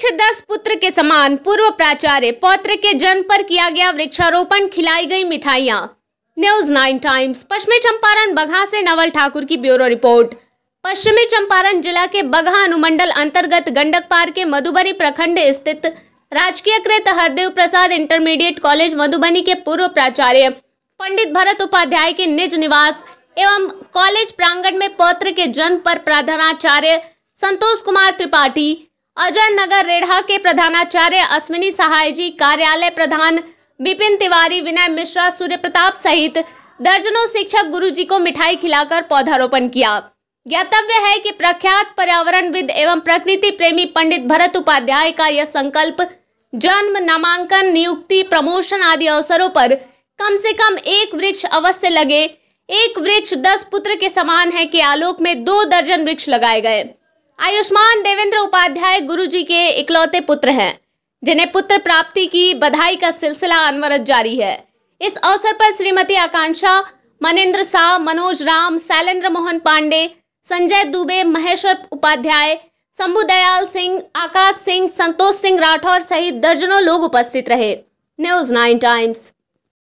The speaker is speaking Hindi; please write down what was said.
वृक्ष दस पुत्र के समान पूर्व प्राचार्य पौत्र के जन्म पर किया गया वृक्षारोपण खिलाई गई मिठाइयाँ न्यूज नाइन टाइम्स पश्चिमी चंपारण बघा से नवल ठाकुर की ब्यूरो रिपोर्ट पश्चिमी चंपारण जिला के बघा अनुमंडल अंतर्गत गंडक पार के मधुबनी प्रखंड स्थित राजकीय कृत हरदेव प्रसाद इंटरमीडिएट कॉलेज मधुबनी के पूर्व प्राचार्य पंडित भरत उपाध्याय के निज निवास एवं कॉलेज प्रांगण में पौत्र के जन्म पर प्रधानाचार्य संतोष कुमार त्रिपाठी अजय नगर रेढ़ा के प्रधानाचार्य अश्विनी सहाय जी कार्यालय प्रधान बिपिन तिवारी विनय मिश्रा सूर्य प्रताप सहित दर्जनों शिक्षक गुरु जी को मिठाई खिलाकर पौधारोपण किया ज्ञातव्य है कि प्रख्यात पर्यावरणविद एवं प्रकृति प्रेमी पंडित भरत उपाध्याय का यह संकल्प जन्म नामांकन नियुक्ति प्रमोशन आदि अवसरों पर कम से कम एक वृक्ष अवश्य लगे एक वृक्ष दस पुत्र के समान है कि आलोक में दो दर्जन वृक्ष लगाए गए आयुष्मान देवेंद्र उपाध्याय गुरुजी के इकलौते पुत्र हैं जिन्हें पुत्र प्राप्ति की बधाई का सिलसिला अनवरत जारी है इस अवसर पर श्रीमती आकांक्षा मनेन्द्र शाह मनोज राम शैलेंद्र मोहन पांडे संजय दुबे महेश्वर उपाध्याय शंभु दयाल सिंह आकाश सिंह संतोष सिंह राठौर सहित दर्जनों लोग उपस्थित रहे न्यूज नाइन टाइम्स